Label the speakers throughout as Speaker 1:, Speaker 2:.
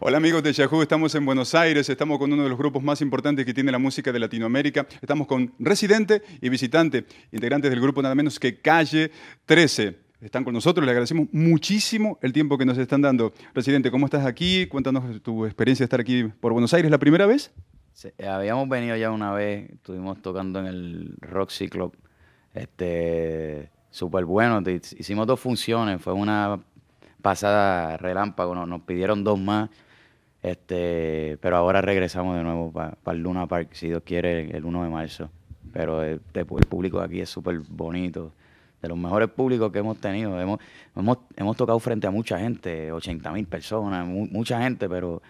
Speaker 1: Hola amigos de Yahoo, estamos en Buenos Aires, estamos con uno de los grupos más importantes que tiene la música de Latinoamérica, estamos con residente y visitante, integrantes del grupo nada menos que Calle 13. Están con nosotros, les agradecemos muchísimo el tiempo que nos están dando. Residente, ¿cómo estás aquí? Cuéntanos tu experiencia de estar aquí por Buenos Aires, ¿la primera vez?
Speaker 2: Eh, habíamos venido ya una vez, estuvimos tocando en el Roxy Club, este, súper bueno, hicimos dos funciones, fue una pasada relámpago, nos, pidieron dos más. Este, pero ahora regresamos de nuevo para el Luna Park, si Dios quiere, el, 1 de marzo. Pero eh, el, público de aquí es súper bonito, de los mejores públicos que hemos tenido. Hemos, hemos, tocado frente a mucha gente, 80 mil personas, mucha gente, pero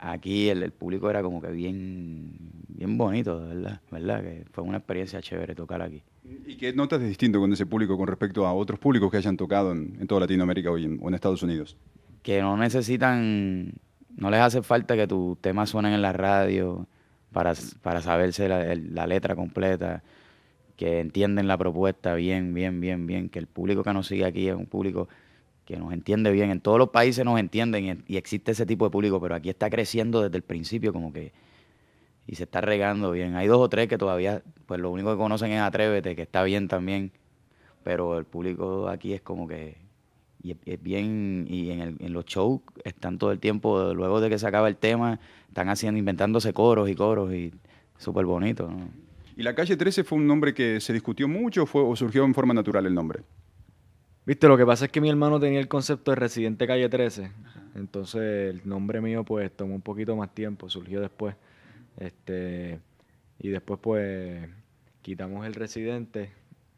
Speaker 2: aquí el, público era como que bien, bien bonito, ¿verdad? ¿verdad? Que fue una experiencia chévere tocar aquí.
Speaker 1: ¿Y qué notas de distinto con ese público con respecto a otros públicos que hayan tocado en, toda Latinoamérica hoy o en Estados Unidos? Que no
Speaker 2: necesitan, no les hace falta que tus temas suenen en la radio para, para saberse la, la letra completa que entienden la propuesta bien, bien, bien, bien, que el público que nos sigue aquí es un público que nos entiende bien. En todos los países nos entienden y, existe ese tipo de público, pero aquí está creciendo desde el principio como que... Y se está regando bien. Hay dos o tres que todavía, pues lo único que conocen es Atrévete, que está bien también. Pero el público aquí es como que... Y es bien... Y en, los shows están todo el tiempo, luego de que se acaba el tema, están haciendo, inventándose coros y coros y súper bonito.
Speaker 1: ¿Y la calle 13 fue un nombre que se discutió mucho fue, o surgió en forma
Speaker 3: natural el nombre? Viste, lo que pasa es que mi hermano tenía el concepto de residente calle 13. Entonces el nombre mío pues tomó un poquito más tiempo, surgió después. Este, y después pues quitamos el residente,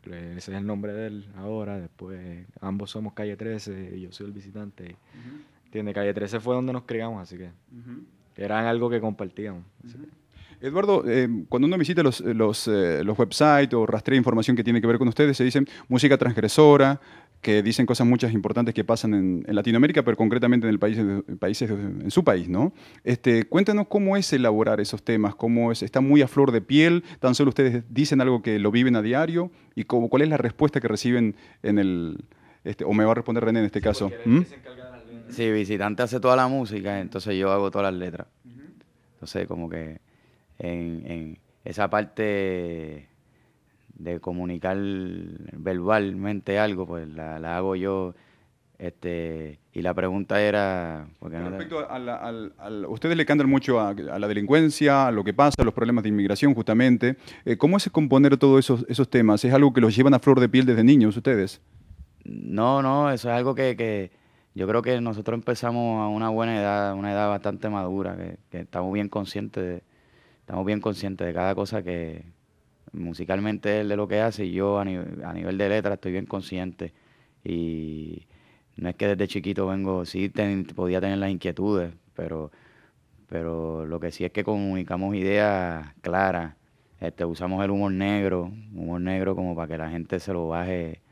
Speaker 3: ese es el nombre de él ahora, después ambos somos calle 13 y yo soy el visitante. entiende, Calle 13 fue donde nos criamos, así que era algo que compartíamos.
Speaker 1: Eduardo, eh, cuando uno visita eh, eh, los, websites o rastrea información que tiene que ver con ustedes, se dicen música transgresora, que dicen cosas muchas importantes que pasan en, Latinoamérica, pero concretamente en el país, en países, en su país, ¿no? Este, cuéntanos cómo es elaborar esos temas, cómo es, está muy a flor de piel, tan solo ustedes dicen algo que lo viven a diario y cómo, cuál es la respuesta
Speaker 2: que reciben en el, este, o me va a responder René en este caso. ¿Mm? Sí, visitante hace toda la música, entonces yo hago todas las letras. Entonces como que en, esa parte de comunicar verbalmente algo, pues la, la hago yo. Este, y la pregunta era... respecto a, ustedes le cantan mucho a, la delincuencia, a lo que pasa, a los
Speaker 1: problemas de inmigración justamente. Eh, ¿Cómo es componer todos esos, esos, temas? ¿Es algo que los llevan a flor de piel desde
Speaker 2: niños ustedes? No, no, eso es algo que, yo creo que nosotros empezamos a una buena edad, una edad bastante madura, que, que estamos bien conscientes de, estamos bien conscientes de cada cosa que musicalmente él de lo que hace y yo a, nivel, de letra estoy bien consciente. Y no es que desde chiquito vengo, sí podía tener las inquietudes, pero, pero lo que sí es que comunicamos ideas claras. Este, usamos el humor negro, humor negro como para que la gente se lo baje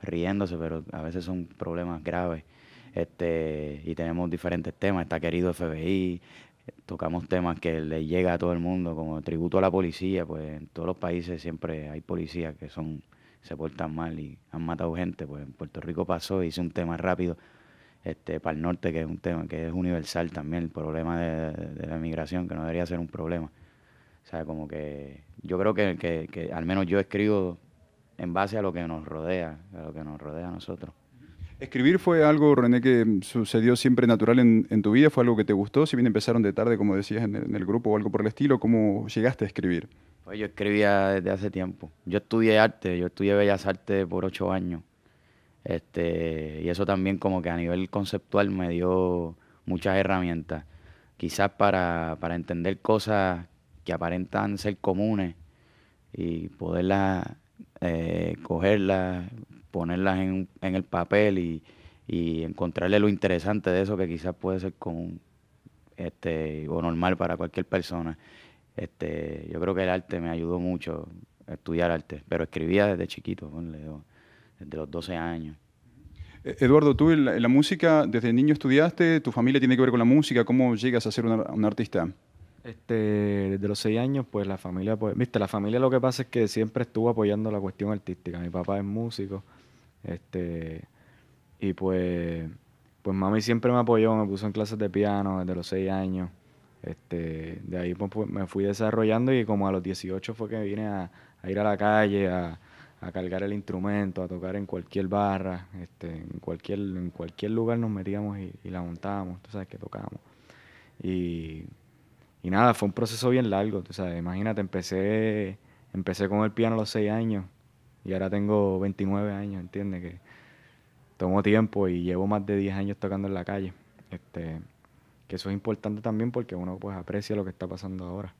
Speaker 2: riéndose, pero a veces son problemas graves. Este, y tenemos diferentes temas, está querido FBI, tocamos temas que le llega a todo el mundo, como tributo a la policía, pues en todos los países siempre hay policías que son se portan mal y han matado gente, pues en Puerto Rico pasó, hice un tema rápido este para el norte que es un tema que es universal también el problema de, la migración que no debería ser un problema. O sea, como que yo creo que, que al menos yo escribo en base a lo que nos rodea, a lo que nos rodea a nosotros.
Speaker 1: ¿Escribir fue algo, René, que sucedió siempre natural en, tu vida? ¿Fue algo que te gustó? Si bien empezaron de tarde, como decías, en el, grupo o algo por el estilo, ¿cómo llegaste a escribir?
Speaker 2: Pues yo escribía desde hace tiempo. Yo estudié arte, yo estudié Bellas Artes por ocho años. Este, y eso también como que a nivel conceptual me dio muchas herramientas. Quizás para, para entender cosas que aparentan ser comunes y poderlas eh, cogerlas ponerlas en, el papel y, encontrarle lo interesante de eso que quizás puede ser con este o normal para cualquier persona. Este, yo creo que el arte me ayudó mucho a estudiar arte, pero escribía desde chiquito, desde los 12 años.
Speaker 1: Eh, Eduardo, tú la, música desde niño estudiaste, tu familia tiene que ver con la música, ¿cómo llegas a ser un, artista?
Speaker 3: Este, desde los seis años, pues la familia, pues, la familia lo que pasa es que siempre estuvo apoyando la cuestión artística. Mi papá es músico, este, y pues, pues mami siempre me apoyó, me puso en clases de piano desde los seis años. Este, de ahí pues, pues me fui desarrollando y como a los 18 fue que vine a, ir a la calle, a, cargar el instrumento, a tocar en cualquier barra, este, en, cualquier, en cualquier lugar nos metíamos y, la montábamos, tú sabes que tocábamos. Y, nada, fue un proceso bien largo, tú sabes, imagínate, empecé, empecé con el piano a los seis años y ahora tengo 29 años, ¿entiendes? Que tomo tiempo y llevo más de 10 años tocando en la calle. Este, que eso es importante también porque uno pues aprecia lo que está pasando ahora.